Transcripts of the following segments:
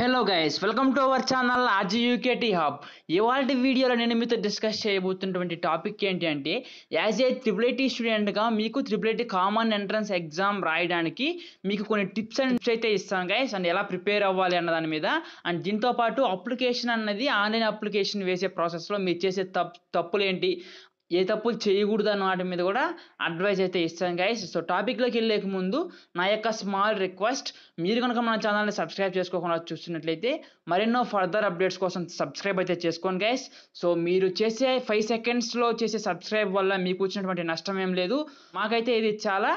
hello guys welcome to our channel RG UKT hub ఇవాళ వీడియోలో నేను మీతో డిస్కస్ చేయబోతున్నటువంటి టాపిక్ ఏంటి అంటే యాజ్ ఏ త్రిబుల్ ఐటీ స్టూడెంట్గా మీకు triple IT common entrance exam రాయడానికి మీకు కొన్ని టిప్స్ అండ్ టిప్స్ అయితే ఇస్తాను గైస్ అండ్ ఎలా ప్రిపేర్ అవ్వాలి అన్న దాని మీద అండ్ దీంతో పాటు అప్లికేషన్ అన్నది ఆన్లైన్ అప్లికేషన్ వేసే ప్రాసెస్లో మీరు చేసే తప్పులు ఏంటి ఏ తప్పులు చేయకూడదు అన్న వాటి మీద కూడా అడ్వైజ్ అయితే ఇస్తాను గైస్ సో టాపిక్లోకి వెళ్ళేక ముందు నా యొక్క స్మాల్ రిక్వెస్ట్ మీరు కనుక మన ఛానల్ని సబ్స్క్రైబ్ చేసుకోకుండా చూస్తున్నట్లయితే మరెన్నో ఫర్దర్ అప్డేట్స్ కోసం సబ్స్క్రైబ్ అయితే చేసుకోండి గైస్ సో మీరు చేసే ఫైవ్ సెకండ్స్లో చేసే సబ్స్క్రైబ్ వల్ల మీకు వచ్చినటువంటి నష్టం ఏం లేదు మాకైతే ఇది చాలా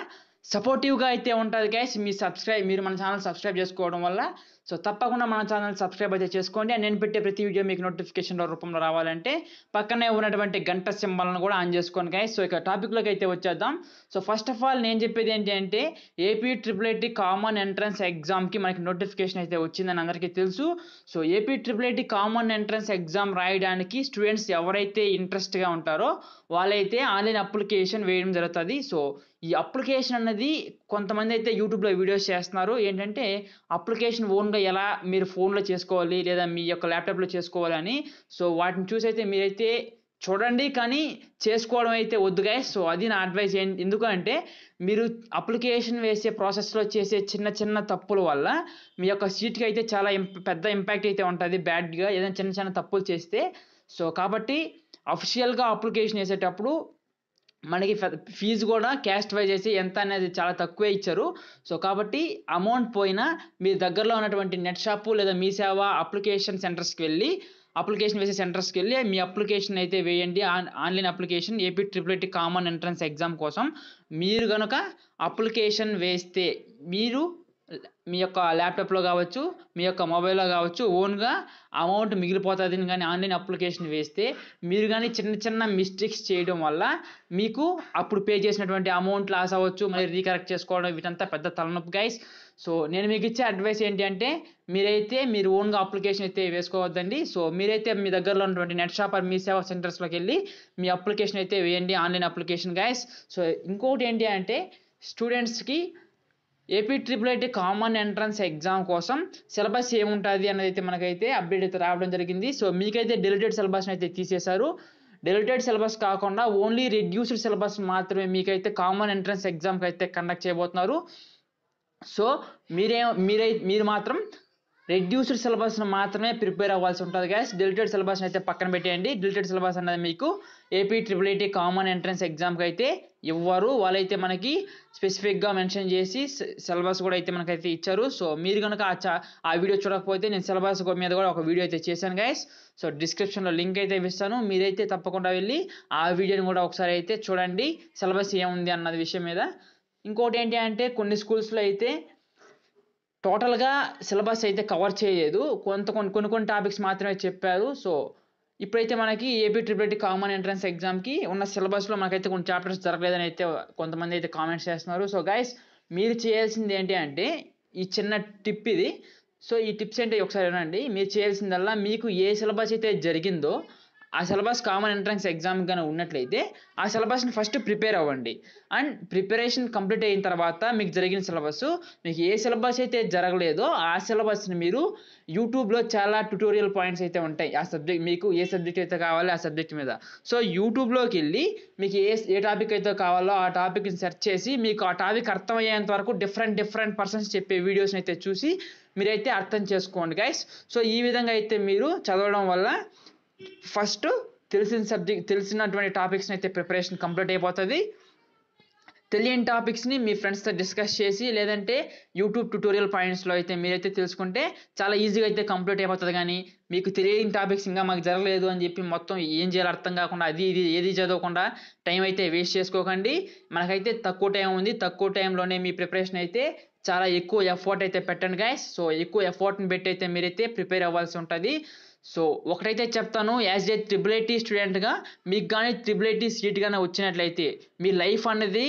సపోర్టివ్గా అయితే ఉంటుంది గైస్ మీ సబ్స్క్రైబ్ మీరు మన ఛానల్ సబ్స్క్రైబ్ చేసుకోవడం వల్ల సో తప్పకుండా మన ఛానల్ సబ్స్క్రైబ్ అయితే చేసుకోండి అండ్ నేను పెట్టే ప్రతి వీడియో మీకు నోటిఫికేషన్ రూపంలో రావాలంటే పక్కనే ఉన్నటువంటి గంట సింబల్ను కూడా ఆన్ చేసుకోండి కానీ సో ఇక టాపిక్లోకి అయితే వచ్చేద్దాం సో ఫస్ట్ ఆఫ్ ఆల్ నేను చెప్పేది ఏంటంటే AP triple IT common entrance ఎగ్జామ్కి మనకి నోటిఫికేషన్ అయితే వచ్చిందని అందరికీ తెలుసు so AP triple IT common entrance exam రాయడానికి స్టూడెంట్స్ ఎవరైతే ఇంట్రెస్ట్గా ఉంటారో వాళ్ళైతే ఆన్లైన్ అప్లికేషన్ వేయడం జరుగుతుంది సో ఈ అప్లికేషన్ అనేది కొంతమంది అయితే యూట్యూబ్లో వీడియోస్ చేస్తున్నారు ఏంటంటే అప్లికేషన్ ఓన్ కాకుండా ఎలా మీరు ఫోన్లో చేసుకోవాలి లేదా మీ యొక్క ల్యాప్టాప్లో చేసుకోవాలని సో వాటిని చూసి అయితే మీరైతే చూడండి కానీ చేసుకోవడం అయితే వద్దు సో అది నా అడ్వైజ్ ఏంటి ఎందుకంటే మీరు అప్లికేషన్ వేసే ప్రాసెస్లో చేసే చిన్న చిన్న తప్పుల వల్ల మీ యొక్క సీట్కి అయితే చాలా పెద్ద ఇంపాక్ట్ అయితే ఉంటుంది బ్యాడ్గా ఏదైనా చిన్న చిన్న తప్పులు చేస్తే సో కాబట్టి అఫిషియల్గా అప్లికేషన్ వేసేటప్పుడు మనకి ఫీజు కూడా క్యాస్ట్ వైజ్ చేసి ఎంత అనేది చాలా తక్కువే ఇచ్చారు సో కాబట్టి అమౌంట్ పోయినా మీ దగ్గరలో ఉన్నటువంటి నెట్ షాపు లేదా మీ సేవ అప్లికేషన్ సెంటర్స్కి వెళ్ళి అప్లికేషన్ వేసే సెంటర్స్కి వెళ్ళి మీ అప్లికేషన్ అయితే వేయండి online application AP triple IT common entrance exam కోసం మీరు కనుక అప్లికేషన్ వేస్తే మీరు మీ యొక్క ల్యాప్టాప్లో కావచ్చు మీ యొక్క మొబైల్లో కావచ్చు ఓన్గా అమౌంట్ మిగిలిపోతుంది కానీ ఆన్లైన్ అప్లికేషన్ వేస్తే మీరు కానీ చిన్న చిన్న మిస్టేక్స్ చేయడం వల్ల మీకు అప్పుడు పే చేసినటువంటి అమౌంట్ లాస్ అవ్వచ్చు మరి రీకరెక్ట్ చేసుకోవడం వీటంతా పెద్ద తలనొప్పి గైస్ సో నేను మీకు ఇచ్చే అడ్వైస్ ఏంటి అంటే మీరైతే మీరు ఓన్గా అప్లికేషన్ అయితే వేసుకోవద్దండి సో మీరైతే మీ దగ్గరలో ఉన్నటువంటి నెట్ షాప్ మీ సేవా సెంటర్స్లోకి వెళ్ళి మీ అప్లికేషన్ అయితే వేయండి ఆన్లైన్ అప్లికేషన్ గైస్ సో ఇంకోటి ఏంటి అంటే స్టూడెంట్స్కి AP triple IT common entrance exam కోసం సిలబస్ ఏముంటుంది అనేది అయితే మనకైతే అప్డేట్ అయితే రావడం జరిగింది సో మీకైతే డెలిటెడ్ సిలబస్ని అయితే తీసేశారు డెలిటెడ్ సిలబస్ కాకుండా ఓన్లీ రిడ్యూస్డ్ సిలబస్ మాత్రమే మీకైతే కామన్ ఎంట్రన్స్ ఎగ్జామ్కి అయితే కండక్ట్ చేయబోతున్నారు సో మీరే మీరై మీరు మాత్రం రెడ్యూస్డ్ సిలబస్ను మాత్రమే ప్రిపేర్ అవ్వాల్సి ఉంటుంది గ్యాస్ డిలిటెడ్ సిలబస్ని అయితే పక్కన పెట్టేయండి డిలిటెడ్ సిలబస్ అనేది మీకు AP triple IT common entrance ఎగ్జామ్కి అయితే ఇవ్వరు వాళ్ళైతే మనకి స్పెసిఫిక్గా మెన్షన్ చేసి సిలబస్ కూడా అయితే మనకైతే ఇచ్చారు సో మీరు కనుక ఆ వీడియో చూడకపోతే నేను సిలబస్ మీద కూడా ఒక వీడియో అయితే చేశాను గైస్ సో డిస్క్రిప్షన్లో లింక్ అయితే ఇస్తాను మీరైతే తప్పకుండా వెళ్ళి ఆ వీడియోని కూడా ఒకసారి అయితే చూడండి సిలబస్ ఏముంది అన్నది విషయం మీద ఇంకోటి ఏంటి అంటే కొన్ని స్కూల్స్లో అయితే టోటల్గా సిలబస్ అయితే కవర్ చేయలేదు కొంత కొన్ని కొన్ని కొన్ని టాపిక్స్ మాత్రమే చెప్పారు సో ఇప్పుడైతే మనకి ఏపీ ట్రిపుల్ కామన్ ఎంట్రన్స్ ఎగ్జామ్కి ఉన్న సిలబస్లో మనకైతే కొన్ని చాప్టర్స్ జరగలేదని అయితే కొంతమంది అయితే కామెంట్స్ చేస్తున్నారు సో గైస్ మీరు చేయాల్సింది ఏంటి అంటే ఈ చిన్న టిప్ ఇది సో ఈ టిప్స్ ఏంటి ఒకసారి వినండి మీరు చేయాల్సిందల్లా మీకు ఏ సిలబస్ అయితే జరిగిందో ఆ సిలబస్ కామన్ ఎంట్రన్స్ ఎగ్జామ్ కానీ ఉన్నట్లయితే ఆ సిలబస్ని ఫస్ట్ ప్రిపేర్ అవ్వండి అండ్ ప్రిపరేషన్ కంప్లీట్ అయిన తర్వాత మీకు జరిగిన సిలబస్ మీకు ఏ సిలబస్ అయితే జరగలేదో ఆ సిలబస్ని మీరు యూట్యూబ్లో చాలా ట్యూటోరియల్ పాయింట్స్ అయితే ఉంటాయి ఆ సబ్జెక్ట్ మీకు ఏ సబ్జెక్ట్ అయితే కావాలో ఆ సబ్జెక్ట్ మీద సో యూట్యూబ్లోకి వెళ్ళి మీకు ఏ ఏ టాపిక్ అయితే కావాలో ఆ టాపిక్ని సెర్చ్ చేసి మీకు ఆ టాపిక్ అర్థమయ్యేంత వరకు డిఫరెంట్ డిఫరెంట్ పర్సన్స్ చెప్పే వీడియోస్ని అయితే చూసి మీరైతే అర్థం చేసుకోండి గైస్ సో ఈ విధంగా అయితే మీరు చదవడం వల్ల ఫస్ట్ తెలిసిన సబ్జెక్ట్ తెలిసినటువంటి టాపిక్స్ని అయితే ప్రిపరేషన్ కంప్లీట్ అయిపోతుంది తెలియని టాపిక్స్ని మీ ఫ్రెండ్స్తో డిస్కస్ చేసి లేదంటే యూట్యూబ్ ట్యూటోరియల్ పాయింట్స్లో అయితే మీరైతే తెలుసుకుంటే చాలా ఈజీగా అయితే కంప్లీట్ అయిపోతుంది కానీ మీకు తెలియని టాపిక్స్ ఇంకా మాకు జరగలేదు అని చెప్పి మొత్తం ఏం చేయాలో అర్థం కాకుండా అది ఇది ఏది చదవకుండా టైం అయితే వేస్ట్ చేసుకోకండి మనకైతే తక్కువ టైం ఉంది తక్కువ టైంలోనే మీ ప్రిపరేషన్ అయితే చాలా ఎక్కువ ఎఫర్ట్ అయితే పెట్టండి గాయస్ సో ఎక్కువ ఎఫర్ట్ని పెట్టి అయితే మీరైతే ప్రిపేర్ అవ్వాల్సి ఉంటుంది సో ఒకటైతే చెప్తాను యాజ్ ఏ ట్రిపుల్ ఐటీ స్టూడెంట్గా మీకు కానీ ట్రిపుల్ ఐటీ సీట్ కానీ వచ్చినట్లయితే మీ లైఫ్ అనేది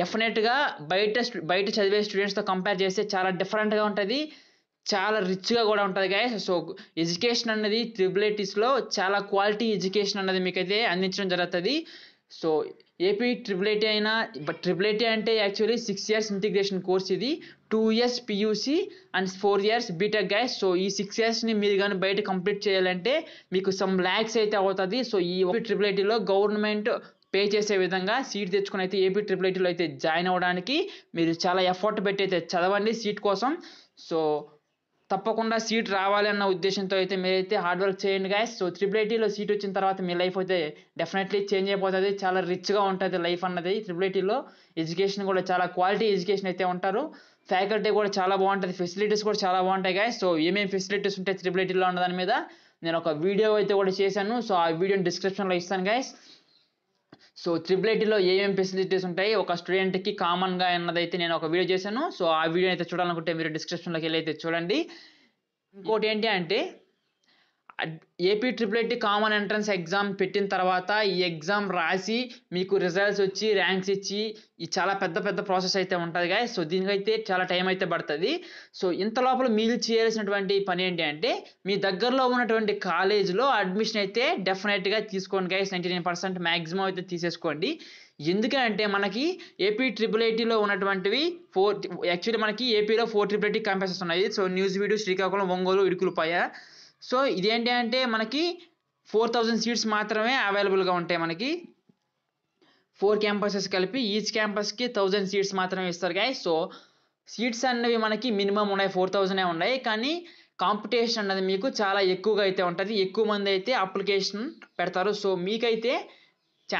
డెఫినెట్గా బయట బయట చదివే స్టూడెంట్స్తో కంపేర్ చేస్తే చాలా డిఫరెంట్గా ఉంటుంది చాలా రిచ్గా కూడా ఉంటుంది గాయస్ సో ఎడ్యుకేషన్ అనేది ఐటీస్లో చాలా క్వాలిటీ ఎడ్యుకేషన్ అనేది మీకైతే అందించడం జరుగుతుంది సో ఏపీ ట్రిపుల్ ఐటీ అయినా బట్ ట్రిపుల్ ఐటీ అంటే actually six years integration course ఇది two years PUC and four years BTech guys so ఈ సిక్స్ ఇయర్స్ని మీరు కానీ బయట కంప్లీట్ చేయాలంటే మీకు సమ్ ల్యాక్స్ అయితే అవుతుంది సో ఈ ఓపీ ట్రిపుల్ ఐటీలో గవర్నమెంట్ పే చేసే విధంగా సీట్ తెచ్చుకుని అయితే ఏపీ ట్రిపుల్ ఐటీలో అయితే జాయిన్ అవ్వడానికి మీరు చాలా ఎఫర్ట్ పెట్టి అయితే చదవండి సీట్ కోసం సో తప్పకుండా సీట్ రావాలి అన్న ఉద్దేశంతో అయితే మీరైతే హార్డ్ వర్క్ చేయండి గాయస్ సో త్రిబుల్ ఐటీలో సీట్ వచ్చిన తర్వాత మీ లైఫ్ అయితే డెఫినెట్లీ చేంజ్ అయిపోతుంది చాలా రిచ్గా ఉంటుంది లైఫ్ అన్నది త్రిబుల్ ఐటీలో ఎడ్యుకేషన్ కూడా చాలా క్వాలిటీ ఎడ్యుకేషన్ అయితే ఉంటారు ఫ్యాకల్టీ కూడా చాలా బాగుంటుంది ఫెసిలిటీస్ కూడా చాలా బాగుంటాయి గాయస్ సో ఏమేమి ఫెసిలిటీస్ ఉంటాయి త్రిబుల్ ఐటీలో ఉన్న దాని మీద నేను ఒక వీడియో అయితే కూడా చేశాను సో ఆ వీడియోని డిస్క్రిప్షన్లో ఇస్తాను గాయస్ సో ట్రిపుల్ ఐటీలో ఏమేమి ఫెసిలిటీస్ ఉంటాయి ఒక స్టూడెంట్కి కామన్గా అన్నదైతే నేను ఒక వీడియో చేశాను సో ఆ వీడియో అయితే చూడాలనుకుంటే మీరు డిస్క్రిప్షన్లోకి వెళ్ళి అయితే చూడండి ఇంకోటి ఏంటి అంటే AP triple IT common entrance exam పెట్టిన తర్వాత ఈ ఎగ్జామ్ రాసి మీకు రిజల్ట్స్ వచ్చి ర్యాంక్స్ ఇచ్చి ఈ చాలా పెద్ద పెద్ద ప్రాసెస్ అయితే ఉంటుంది గాయ సో దీనికైతే చాలా టైం అయితే పడుతుంది సో ఇంత లోపల మీరు చేయాల్సినటువంటి పని ఏంటి అంటే మీ దగ్గరలో ఉన్నటువంటి కాలేజీలో అడ్మిషన్ అయితే డెఫినెట్గా తీసుకోండి guys ninety nine percent maximum అయితే తీసేసుకోండి ఎందుకంటే మనకి ఏపీ ట్రిపుల్ ఐటీలో ఉన్నటువంటివి ఫోర్ యాక్చువల్లీ మనకి ఏపీలో ఫోర్ ట్రిపుల్ ఐటీ క్యాంపసెస్ ఉన్నాయి so Nuzvid Srikakulam Ongole Idupulapaya so ఇదేంటి అంటే మనకి ఫోర్ థౌజండ్ సీట్స్ మాత్రమే అవైలబుల్గా ఉంటాయి మనకి ఫోర్ క్యాంపసెస్ కలిపి ఈచ్ క్యాంపస్కి థౌజండ్ సీట్స్ మాత్రమే ఇస్తారు గాయ సో సీట్స్ అన్నవి మనకి మినిమం ఉన్నాయి ఫోర్ థౌజండే ఉన్నాయి కానీ కాంపిటీషన్ అనేది మీకు చాలా ఎక్కువగా అయితే ఉంటుంది ఎక్కువ మంది అయితే అప్లికేషన్ పెడతారు సో మీకైతే ఛా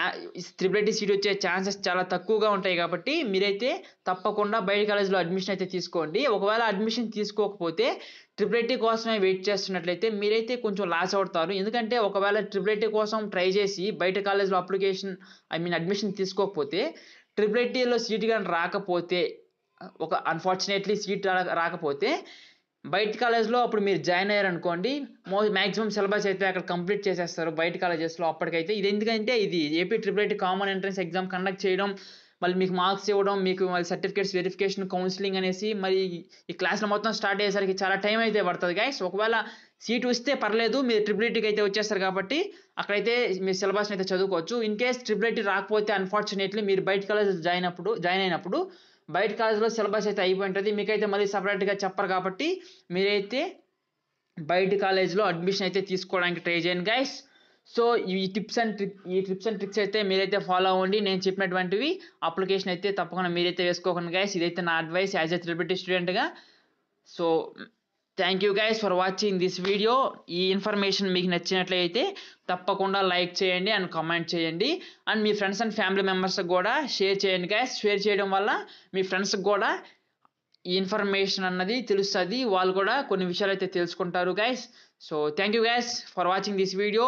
త్రిబుల్ సీట్ వచ్చే ఛాన్సెస్ చాలా తక్కువగా ఉంటాయి కాబట్టి మీరైతే తప్పకుండా బయట కాలేజీలో అడ్మిషన్ అయితే తీసుకోండి ఒకవేళ అడ్మిషన్ తీసుకోకపోతే ట్రిపుల్ ఐటీ కోసమే వెయిట్ చేస్తున్నట్లయితే మీరైతే కొంచెం లాస్ అవుతారు ఎందుకంటే ఒకవేళ ట్రిపుల్ ఐటీ కోసం ట్రై చేసి బయట కాలేజీలో అప్లికేషన్ ఐ మీన్ అడ్మిషన్ తీసుకోకపోతే ట్రిపుల్ ఐటీలో సీట్ కానీ రాకపోతే ఒక అన్ఫార్చునేట్లీ సీట్ రాకపోతే బయట కాలేజ్లో అప్పుడు మీరు జాయిన్ అయ్యారు అనుకోండి మో మాక్సిమం సిలబస్ అయితే అక్కడ కంప్లీట్ చేసేస్తారు బయట కాలేజెస్లో అప్పటికైతే ఇది ఎందుకంటే ఇది AP triple IT common entrance exam conduct చేయడం మళ్ళీ మీకు మార్క్స్ ఇవ్వడం మీకు మళ్ళీ సర్టిఫికేట్స్ వెరిఫికేషన్ కౌన్సిలింగ్ అనేసి మరి ఈ క్లాస్లో మొత్తం స్టార్ట్ అయ్యేసరికి చాలా టైం అయితే పడుతుంది గైస్ ఒకవేళ సీట్ వస్తే పర్లేదు మీరు ట్రిపులిటీకి అయితే వచ్చేస్తారు కాబట్టి అక్కడైతే మీరు సిలబస్ని అయితే చదువుకోవచ్చు ఇన్ కేస్ ట్రిపులిటీ రాకపోతే అన్ఫార్చునేట్లీ మీరు బయట కాలేజ్ జాయిన్ అప్పుడు జాయిన్ అయినప్పుడు బయట కాలేజీలో సిలబస్ అయితే అయిపోయి ఉంటుంది మీకైతే మళ్ళీ సపరేట్గా చెప్పరు కాబట్టి మీరైతే బయట కాలేజీలో అడ్మిషన్ అయితే తీసుకోవడానికి ట్రై చేయండి గైస్ సో ఈ టిప్స్ అండ్ ట్రిక్ ఈ టిప్స్ అండ్ ట్రిక్స్ అయితే మీరైతే ఫాలో అవ్వండి నేను చెప్పినటువంటివి అప్లికేషన్ అయితే తప్పకుండా మీరైతే వేసుకోకండి గైస్ ఇదైతే నా అడ్వైస్ యాజ్ ఎ త్రిబిటీ స్టూడెంట్గా so thank you guys for watching this video ఈ ఇన్ఫర్మేషన్ మీకు నచ్చినట్లయితే తప్పకుండా లైక్ చేయండి అండ్ కామెంట్ చేయండి అండ్ మీ ఫ్రెండ్స్ అండ్ ఫ్యామిలీ మెంబర్స్కి కూడా షేర్ చేయండి గైస్ షేర్ చేయడం వల్ల మీ ఫ్రెండ్స్కి కూడా ఈ ఇన్ఫర్మేషన్ అన్నది తెలుస్తుంది వాళ్ళు కూడా కొన్ని విషయాలు అయితే తెలుసుకుంటారు guys so thank you guys for watching this video